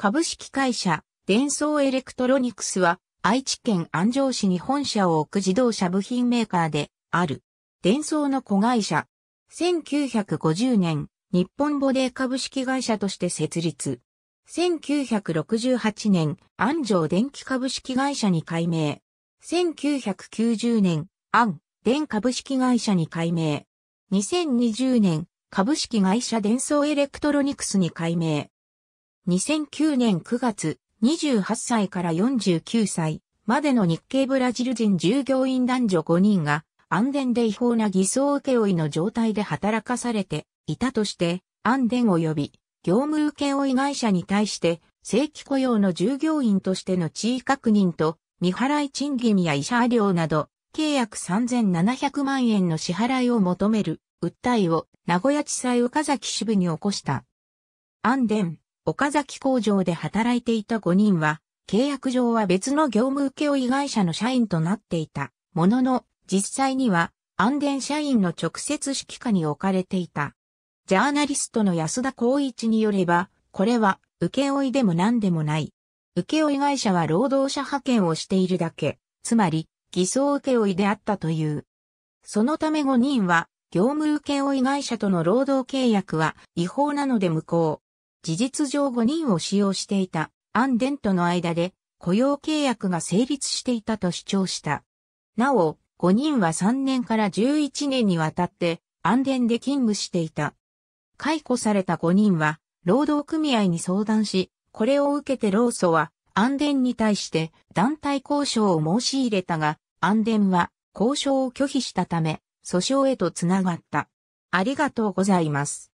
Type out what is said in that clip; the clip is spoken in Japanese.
株式会社、電装エレクトロニクスは、愛知県安城市に本社を置く自動車部品メーカーである。電装の子会社。1950年、日本ボデー株式会社として設立。1968年、安城電機株式会社に改名。1990年、安、電株式会社に改名。2020年、株式会社電装エレクトロニクスに改名。2009年9月、28歳から49歳までの日系ブラジル人従業員男女5人が、安電で違法な偽装請負の状態で働かされていたとして、安電及び業務請負会社に対して、正規雇用の従業員としての地位確認と、未払い賃金や医者料など、契約3700万円の支払いを求める訴えを名古屋地裁岡崎支部に起こした。安電、岡崎工場で働いていた5人は、契約上は別の業務請負会社の社員となっていたものの、実際には、安電社員の直接指揮下に置かれていた。ジャーナリストの安田光一によれば、これは、請負でも何でもない。請負会社は労働者派遣をしているだけ、つまり、偽装請負であったという。そのため5人は、業務請負会社との労働契約は違法なので無効。事実上5人を使用していたアンデンとの間で雇用契約が成立していたと主張した。なお、5人は3年から11年にわたってアンデンで勤務していた。解雇された5人は労働組合に相談し、これを受けて労組はアンデンに対して団体交渉を申し入れたが、アンデンは交渉を拒否したため、訴訟へとつながった。ありがとうございます。